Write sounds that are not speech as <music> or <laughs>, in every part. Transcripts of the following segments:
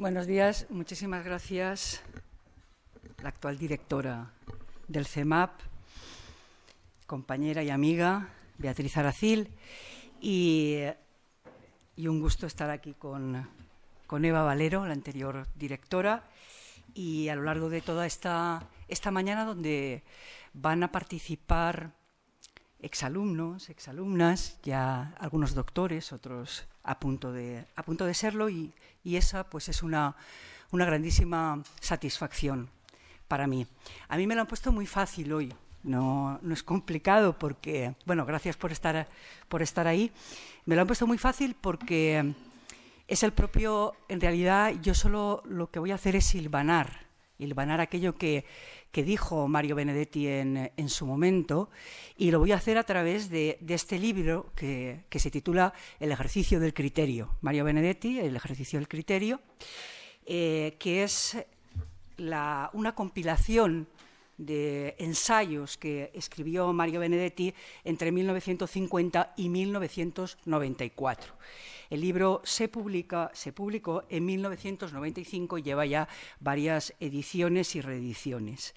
Buenos días, muchísimas gracias, la actual directora del CEMAP, compañera y amiga Beatriz Aracil, y, un gusto estar aquí con, con, Eva Valero, la anterior directora, y a lo largo de toda esta, esta mañana donde van a participar exalumnos, exalumnas, ya algunos doctores, otros a punto de, a punto de serlo, y, esa pues es una, una grandísima satisfacción para mí. A mí me lo han puesto muy fácil hoy, no, no, es complicado porque, bueno, gracias por estar, por estar ahí. Me lo han puesto muy fácil porque es el propio, en realidad yo solo lo que voy a hacer es silvanar hilvanar aquello que, dijo Mario Benedetti en, su momento, y lo voy a hacer a través de, este libro que, se titula El ejercicio del criterio. Mario Benedetti, El ejercicio del criterio, eh, que es la, una compilación de ensayos que escribió Mario Benedetti entre 1950 y 1994. El libro se, publica, se publicó en 1995 y lleva ya varias ediciones y reediciones.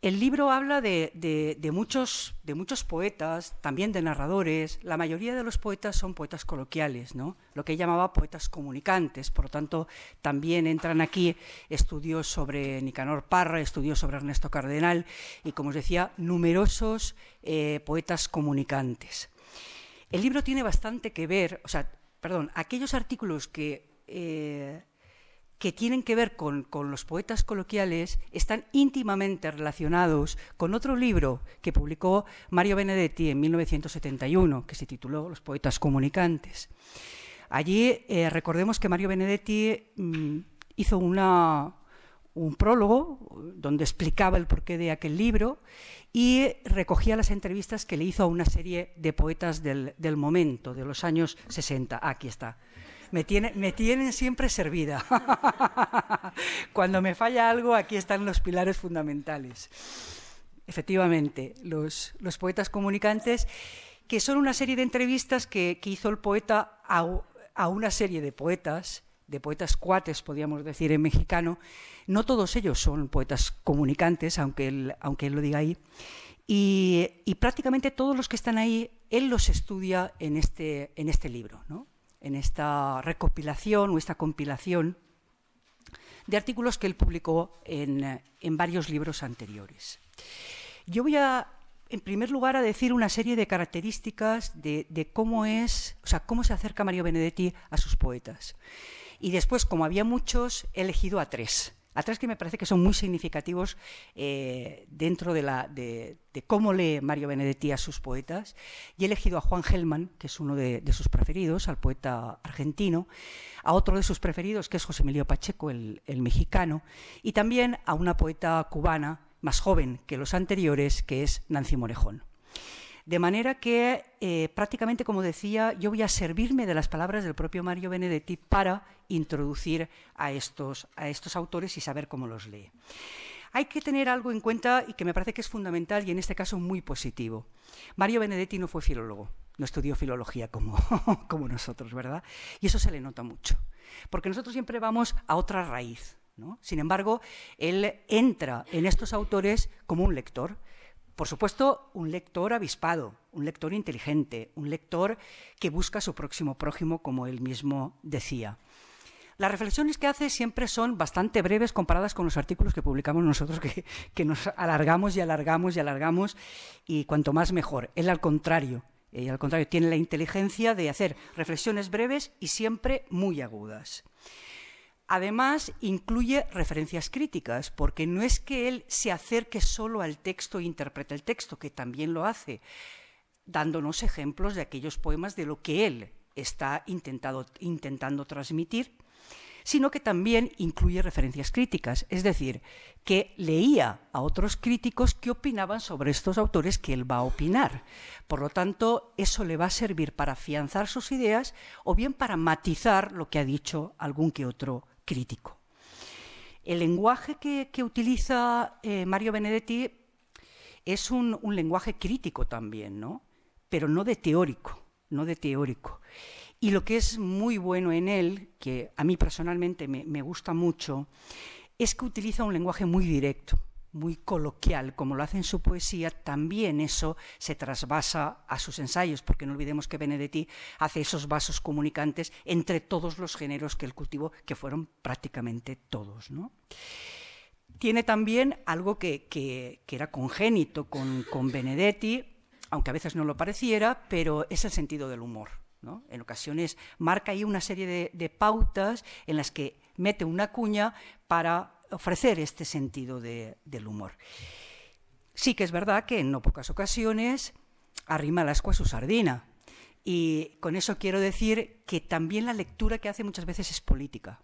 El libro habla de, muchos, poetas, también de narradores. La mayoría de los poetas son poetas coloquiales, ¿no? lo que llamaba poetas comunicantes. Por lo tanto, también entran aquí estudios sobre Nicanor Parra, estudios sobre Ernesto Cardenal y, como os decía, numerosos eh, poetas comunicantes. El libro tiene bastante que ver, o sea, perdón, aquellos artículos que eh, que tienen que ver con, los poetas coloquiales están íntimamente relacionados con otro libro que publicó Mario Benedetti en 1971, que se tituló Los poetas comunicantes. Allí eh, recordemos que Mario Benedetti mm, hizo un prólogo donde explicaba el porqué de aquel libro y recogía las entrevistas que le hizo a una serie de poetas del, momento, de los años 60. aquí está me, tiene, me tienen siempre servida. <laughs> Cuando me falla algo, aquí están los pilares fundamentales. Efectivamente, los, los poetas comunicantes, que son una serie de entrevistas que, que hizo el poeta a, a una serie de poetas, de poetas cuates, podríamos decir en mexicano. No todos ellos son poetas comunicantes, aunque él, aunque él lo diga ahí. Y, y prácticamente todos los que están ahí, él los estudia en este, en este libro. ¿no? en esta recopilación o esta compilación de artículos que él publicó eh, en, varios libros anteriores. Yo voy a, en primer lugar, a decir una serie de características de, de cómo es, o sea, cómo se acerca Mario Benedetti a sus poetas. Y después, como había muchos, he elegido a tres atrás que me parece que son muy significativos eh, dentro de, la, de, cómo lee Mario Benedetti a sus poetas. Y he elegido a Juan Gelman, que es uno de, sus preferidos, al poeta argentino, a otro de sus preferidos, que es José Emilio Pacheco, el mexicano, y también a una poeta cubana más joven que los anteriores, que es Nancy Morejón. De manera que eh, prácticamente, como decía, yo voy a servirme de las palabras del propio Mario Benedetti para introducir a estos, a estos autores y saber cómo los lee. Hay que tener algo en cuenta y que me parece que es fundamental y en este caso muy positivo. Mario Benedetti no fue filólogo, no estudió filología como, <laughs> como nosotros, ¿verdad? Y eso se le nota mucho, porque nosotros siempre vamos a otra raíz. ¿no? Sin embargo, él entra en estos autores como un lector, por supuesto, un lector avispado, un lector inteligente, un lector que busca su próximo prójimo, como él mismo decía. Las reflexiones que hace siempre son bastante breves comparadas con los artículos que publicamos nosotros, <laughs> que, nos alargamos y alargamos y alargamos, y cuanto más mejor. Él al contrario, él eh, al contrario, tiene la inteligencia de hacer reflexiones breves y siempre muy agudas. Además, incluye referencias críticas, porque no es que él se acerque solo al texto e interprete el texto, que también lo hace, dándonos ejemplos de aquellos poemas de lo que él está intentando transmitir, sino que también incluye referencias críticas, es decir, que leía a otros críticos que opinaban sobre estos autores que él va a opinar. Por lo tanto, eso le va a servir para afianzar sus ideas o bien para matizar lo que ha dicho algún que otro crítico. El lenguaje que, utiliza eh, Mario Benedetti es un, lenguaje crítico también, pero no de teórico, no de teórico. Y lo que es muy bueno en él, que a mí personalmente me gusta mucho, es que utiliza un lenguaje muy directo muy coloquial, como lo hace en su poesía, también eso se trasvasa a sus ensayos, porque no olvidemos que Benedetti hace esos vasos comunicantes entre todos los géneros que él cultivó, que fueron prácticamente todos. ¿no? Tiene también algo que, era congénito con, Benedetti, aunque a veces no lo pareciera, pero es el sentido del humor. En ocasiones marca ahí una serie de, de, pautas en las que mete una cuña para ofrecer este sentido del humor. Sí que es verdad que en no pocas ocasiones arrima el asco a su sardina. Y con eso quiero decir que también la lectura que hace muchas veces es política.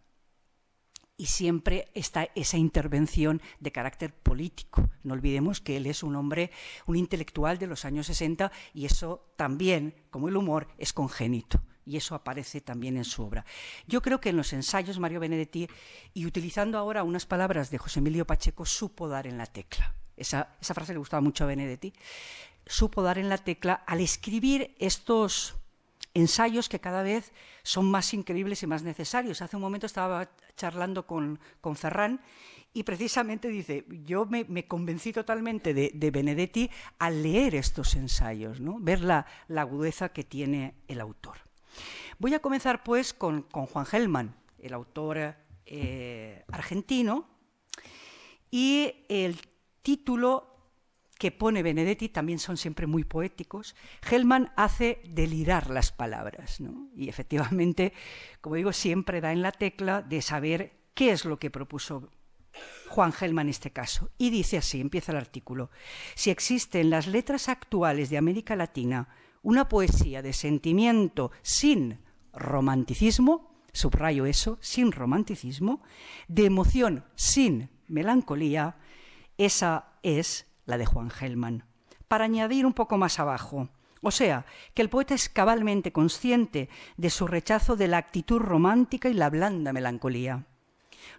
Y siempre está esa intervención de carácter político. No olvidemos que él es un hombre, un intelectual de los años 60, y eso también, como el humor, es congénito y eso aparece también en su obra. Yo creo que en los ensayos Mario Benedetti, y utilizando ahora unas palabras de José Emilio Pacheco, supo dar en la tecla. Esa, frase le gustaba mucho a Benedetti. Supo dar en la tecla al escribir estos ensayos que cada vez son más increíbles y más necesarios. Hace un momento estaba charlando con, con y precisamente dice, yo me, convencí totalmente de, Benedetti al leer estos ensayos, ¿no? ver la agudeza que tiene el autor. Voy a comenzar pues con, Juan Gelman, el autor eh, argentino, y el título que pone Benedetti también son siempre muy poéticos. Gelman hace delirar las palabras, ¿no? y efectivamente, como digo, siempre da en la tecla de saber qué es lo que propuso Juan Gelman en este caso. Y dice así, empieza el artículo, si existen las letras actuales de América Latina una poesía de sentimiento sin romanticismo, subrayo eso, sin romanticismo, de emoción sin melancolía, esa es la de Juan Gelman. Para añadir un poco más abajo, o sea, que el poeta es cabalmente consciente de su rechazo de la actitud romántica y la blanda melancolía.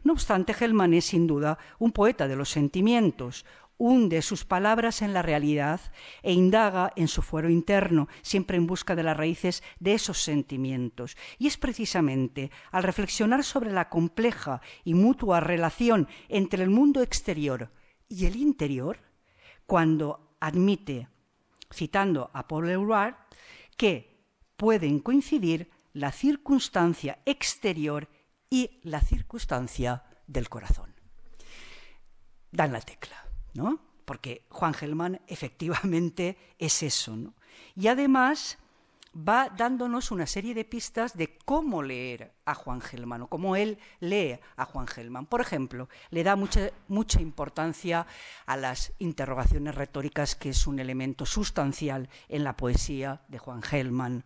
No obstante, Gelman es sin duda un poeta de los sentimientos, hunde sus palabras en la realidad e indaga en su fuero interno, siempre en busca de las raíces de esos sentimientos. Y es precisamente al reflexionar sobre la compleja y mutua relación entre el mundo exterior y el interior, cuando admite, citando a Paul Eluard, que pueden coincidir la circunstancia exterior y la circunstancia del corazón. Dan la tecla. Porque Juan Gelman efectivamente es eso, Y además va dándonos una serie de pistas de cómo leer a Juan Gelman o cómo él lee a Juan Gelman. Por ejemplo, le da mucha, mucha importancia a las interrogaciones retóricas, que es un elemento sustancial en la poesía de Juan Gelman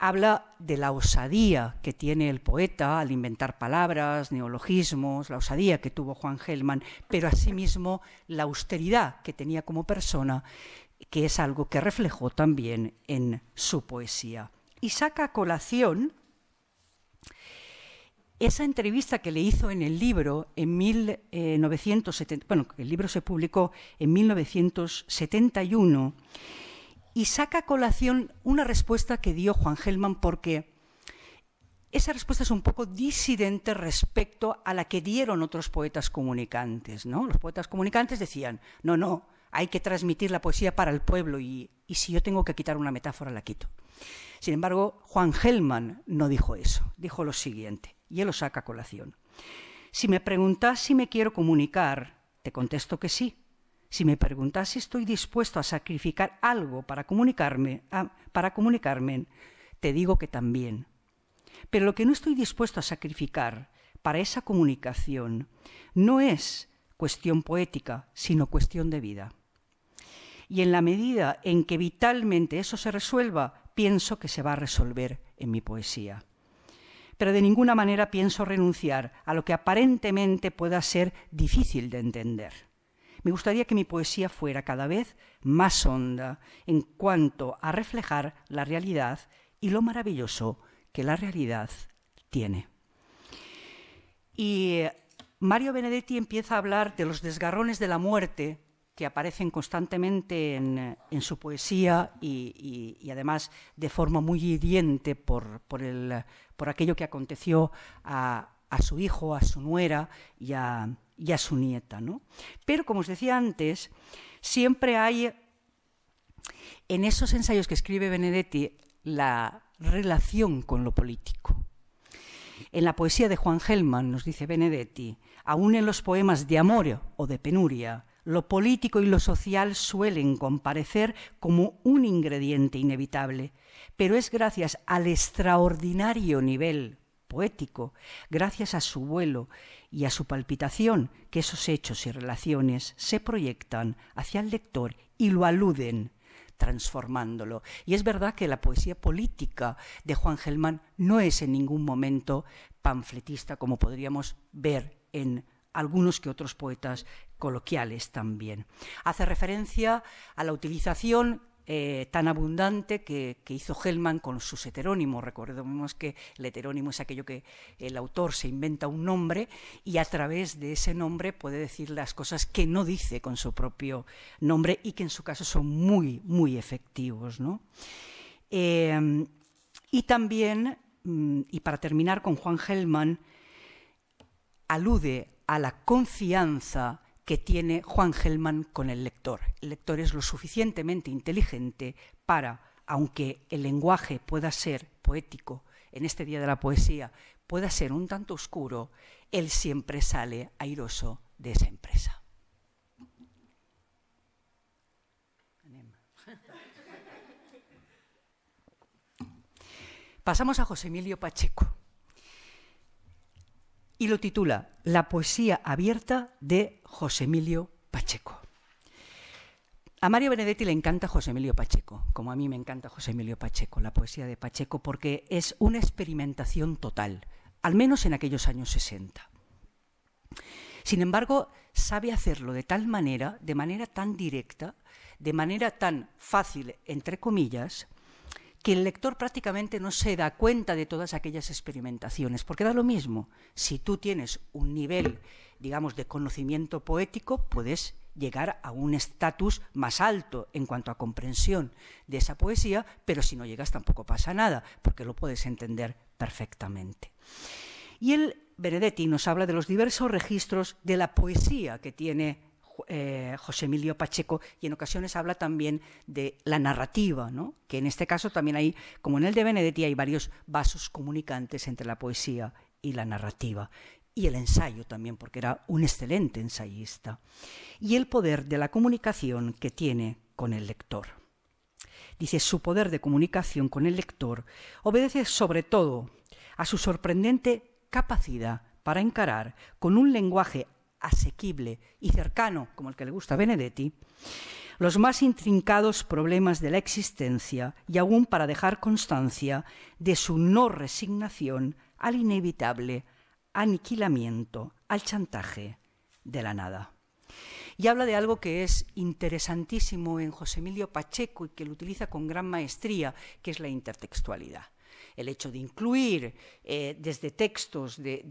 habla de la osadía que tiene el poeta al inventar palabras, neologismos, la osadía que tuvo Juan Gelman, pero asimismo la austeridad que tenía como persona, que es algo que reflejó también en su poesía. Y saca a colación esa entrevista que le hizo en el libro en 1970, eh, bueno, el libro se publicó en 1971 y saca colación una respuesta que dio Juan Gelman porque esa respuesta es un poco disidente respecto a la que dieron otros poetas comunicantes. ¿no? Los poetas comunicantes decían, no, no, hay que transmitir la poesía para el pueblo y, y si yo tengo que quitar una metáfora la quito. Sin embargo, Juan Gelman no dijo eso, dijo lo siguiente, y él lo saca a colación. Si me preguntas si me quiero comunicar, te contesto que sí, si me preguntas si estoy dispuesto a sacrificar algo para comunicarme, ah, para comunicarme, te digo que también. Pero lo que no estoy dispuesto a sacrificar para esa comunicación no es cuestión poética, sino cuestión de vida. Y en la medida en que vitalmente eso se resuelva, pienso que se va a resolver en mi poesía. Pero de ninguna manera pienso renunciar a lo que aparentemente pueda ser difícil de entender me gustaría que mi poesía fuera cada vez más honda en cuanto a reflejar la realidad y lo maravilloso que la realidad tiene. Y eh, Mario Benedetti empieza a hablar de los desgarrones de la muerte que aparecen constantemente en, eh, su poesía y, además de forma muy hiriente por, por aquello que aconteció a, a su hijo, a su nuera y a, su nieta. ¿no? Pero, como os decía antes, siempre hay en esos ensayos que escribe Benedetti la relación con lo político. En la poesía de Juan Gelman, nos dice Benedetti, aún en los poemas de amor o de penuria, lo político y lo social suelen comparecer como un ingrediente inevitable, pero es gracias al extraordinario nivel poético, gracias a su vuelo y a su palpitación, que esos hechos y relaciones se proyectan hacia el lector y lo aluden, transformándolo. Y es verdad que la poesía política de Juan Gelman no es en ningún momento panfletista, como podríamos ver en algunos que otros poetas coloquiales también. Hace referencia a la utilización eh, tan abundante que, hizo Hellman con sus heterónimos. Recordemos que el heterónimo es aquello que el autor se inventa un nombre y a través de ese nombre puede decir las cosas que no dice con su propio nombre y que en su caso son muy, muy efectivos. ¿no? Em, y también, mm, y para terminar con Juan Hellman, alude a la confianza que tiene Juan Gelman con el lector. El lector es lo suficientemente inteligente para, aunque el lenguaje pueda ser poético, en este Día de la Poesía pueda ser un tanto oscuro, él siempre sale airoso de esa empresa. Pasamos a José Emilio Pacheco y lo titula La poesía abierta de José Emilio Pacheco. A Mario Benedetti le encanta José Emilio Pacheco, como a mí me encanta José Emilio Pacheco, la poesía de Pacheco, porque es una experimentación total, al menos en aquellos años 60. Sin embargo, sabe hacerlo de tal manera, de manera tan directa, de manera tan fácil, entre comillas, que el lector prácticamente no se da cuenta de todas aquellas experimentaciones, porque da lo mismo. Si tú tienes un nivel, digamos, de conocimiento poético, puedes llegar a un estatus más alto en cuanto a comprensión de esa poesía, pero si no llegas tampoco pasa nada, porque lo puedes entender perfectamente. Y el Benedetti nos habla de los diversos registros de la poesía que tiene eh, José Emilio Pacheco, y en ocasiones habla también de la narrativa, que en este caso también hay, como en el de Benedetti, hay varios vasos comunicantes entre la poesía y la narrativa y el ensayo también, porque era un excelente ensayista, y el poder de la comunicación que tiene con el lector. Dice, su poder de comunicación con el lector obedece sobre todo a su sorprendente capacidad para encarar con un lenguaje asequible y cercano, como el que le gusta Benedetti, los más intrincados problemas de la existencia y aún para dejar constancia de su no resignación al inevitable aniquilamiento, al chantaje de la nada. Y habla de algo que es interesantísimo en José Emilio Pacheco y que lo utiliza con gran maestría, que es la intertextualidad. El hecho de incluir eh, desde textos de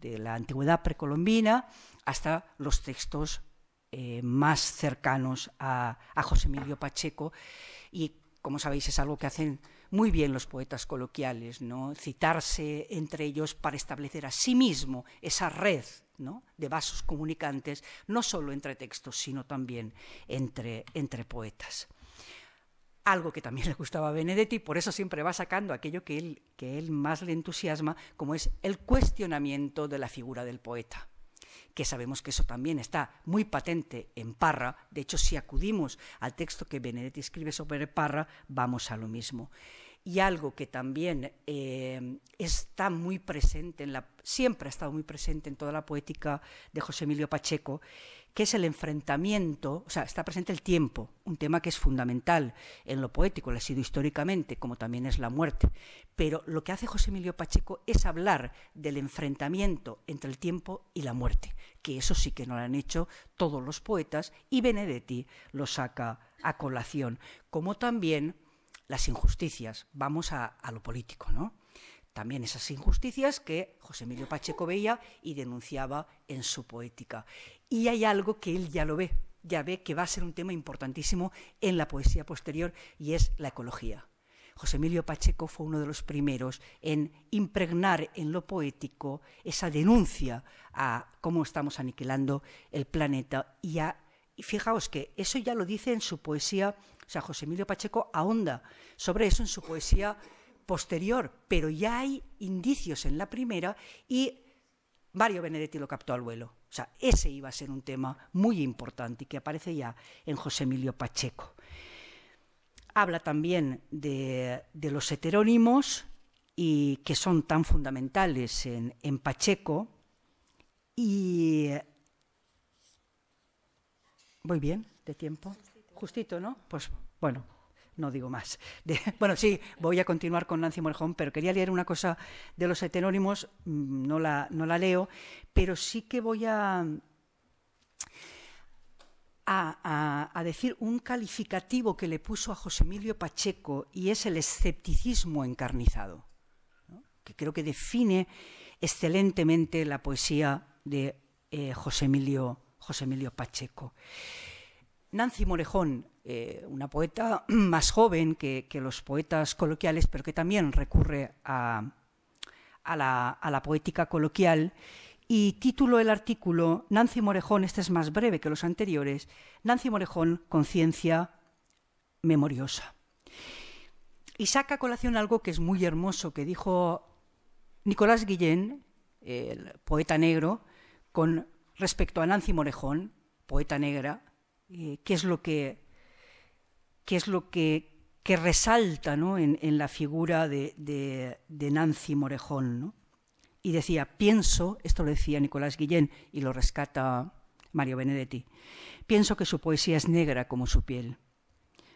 de la antigüedad precolombina hasta los textos eh, más cercanos a, José Emilio Pacheco. Y como sabéis, es algo que hacen muy bien los poetas coloquiales, ¿no? citarse entre ellos para establecer a sí mismo esa red de vasos comunicantes, no solo entre textos, sino también entre poetas algo que también <laughs> le gustaba a Benedetti, por eso siempre va sacando aquello que él, él más le entusiasma, como es el cuestionamiento de la figura del poeta que sabemos que eso también está muy patente en Parra. De hecho, si acudimos al texto que Benedetti escribe sobre Parra, vamos a lo mismo. Y algo que también eh, está muy presente, en la, siempre ha estado muy presente en toda la poética de José Emilio Pacheco, que es el enfrentamiento, o sea, está presente el tiempo, un tema que es fundamental en lo poético, lo ha sido históricamente, como también es la muerte. Pero lo que hace José Emilio Pacheco es hablar del enfrentamiento entre el tiempo y la muerte, que eso sí que no lo han hecho todos los poetas y Benedetti lo saca a colación, como también las injusticias, vamos a, lo político, ¿no? También esas injusticias que José Emilio Pacheco veía y denunciaba en su poética. Y hay algo que él ya lo ve, ya ve que va a ser un tema importantísimo en la poesía posterior y es la ecología. José Emilio Pacheco fue uno de los primeros en impregnar en lo poético esa denuncia a cómo estamos aniquilando el planeta y a y fijaos que eso ya lo dice en su poesía, o sea, José Emilio Pacheco ahonda sobre eso en su poesía posterior, pero ya hay indicios en la primera y Mario Benedetti lo captó al vuelo. O sea, ese iba a ser un tema muy importante y que aparece ya en José Emilio Pacheco. Habla también de, los heterónimos y que son tan fundamentales en, en Pacheco y ¿Voy bien de tiempo? Justito, ¿no? Pues bueno, no digo más. <laughs> bueno, sí, voy a continuar con Nancy Morjón, pero quería leer una cosa de los heterónimos, mm, no la, no la leo, pero sí que voy a, a, decir un calificativo que le puso a José Emilio Pacheco y es el escepticismo encarnizado, que creo que define excelentemente la poesía de eh, José Emilio José Emilio Pacheco. Nancy Morejón, eh, una poeta <clears throat> más joven que, los poetas coloquiales, pero que también recurre a, la, poética coloquial. Y título el artículo, Nancy Morejón, este es más breve que los anteriores, Nancy Morejón, conciencia memoriosa. Y saca a colación algo que es muy hermoso, que dijo Nicolás Guillén, el poeta negro, con respecto a Nancy Morejón, poeta negra, eh, qué es lo que, qué es lo que, resalta en, la figura de, Nancy Morejón. Y decía, pienso, esto lo decía Nicolás Guillén y lo rescata Mario Benedetti, pienso que su poesía es negra como su piel.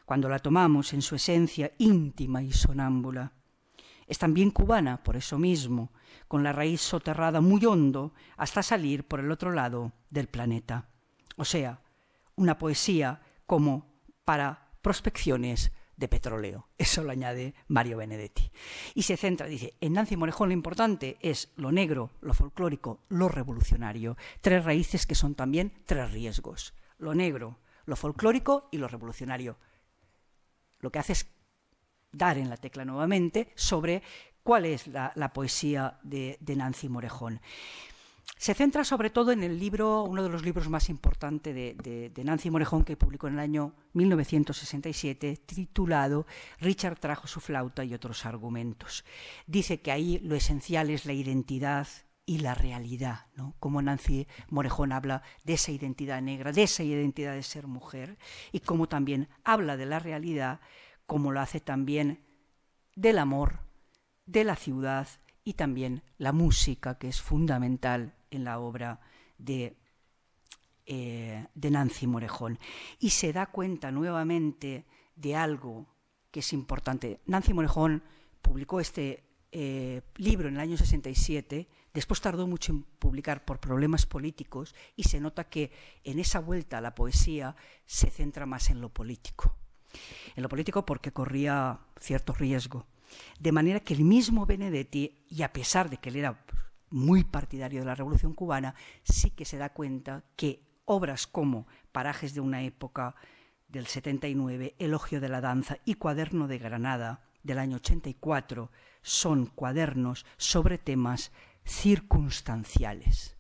Cuando la tomamos en su esencia íntima y sonámbula, es también cubana, por eso mismo, con la raíz soterrada muy hondo hasta salir por el otro lado del planeta. O sea, una poesía como para prospecciones de petróleo. Eso lo añade Mario Benedetti. Y se centra, dice, en Nancy Morejón lo importante es lo negro, lo folclórico, lo revolucionario. Tres raíces que son también tres riesgos. Lo negro, lo folclórico y lo revolucionario. Lo que hace es dar en la tecla nuevamente sobre cuál es la, poesía de, Nancy Morejón. Se centra sobre todo en el libro, uno de los libros más importantes de, Nancy Morejón, que publicó en el año 1967, titulado Richard trajo su flauta y otros argumentos. Dice que ahí lo esencial es la identidad y la realidad, ¿no? Como Nancy Morejón habla de esa identidad negra, de esa identidad de ser mujer, y como también habla de la realidad como lo hace también del amor, de la ciudad y también la música, que es fundamental en la obra de, eh, Nancy Morejón. Y se da cuenta nuevamente de algo que es importante. Nancy Morejón publicó este eh, libro en el año 67, después tardó mucho en publicar por problemas políticos y se nota que en esa vuelta a la poesía se centra más en lo político en lo político porque corría cierto riesgo. De manera que el mismo Benedetti, y a pesar de que él era muy partidario de la Revolución cubana, sí que se da cuenta que obras como Parajes de una época del 79, Elogio de la Danza y Cuaderno de Granada del año 84 son cuadernos sobre temas circunstanciales.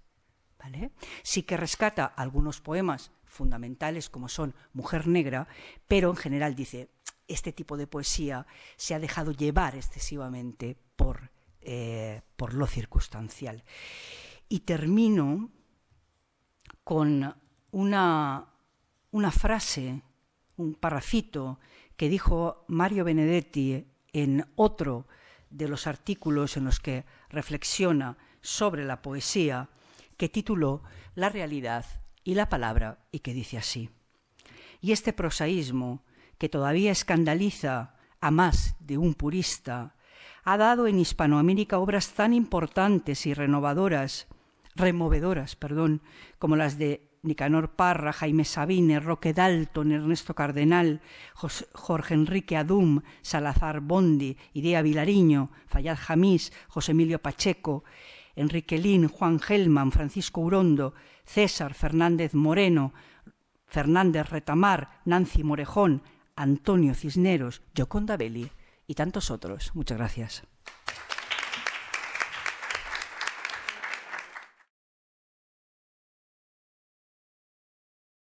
Sí que rescata algunos poemas fundamentales como son Mujer Negra, pero en general dice, este tipo de poesía se ha dejado llevar excesivamente eh, por, lo circunstancial. Y termino con una, una frase, un parrafito que dijo Mario Benedetti en otro de los artículos en los que reflexiona sobre la poesía que tituló La realidad y la palabra y que dice así. Y este prosaísmo, que todavía escandaliza a más de un purista, ha dado en Hispanoamérica obras tan importantes y renovadoras, removedoras, perdón, como las de Nicanor Parra, Jaime Sabine, Roque Dalton, Ernesto Cardenal, Jorge Enrique Adum, Salazar Bondi, Idea Vilariño, Fayad Jamís, José Emilio Pacheco, Enrique Lin, Juan Gelman, Francisco Urondo, César Fernández Moreno, Fernández Retamar, Nancy Morejón, Antonio Cisneros, Yoconda Belli y tantos otros. Muchas gracias.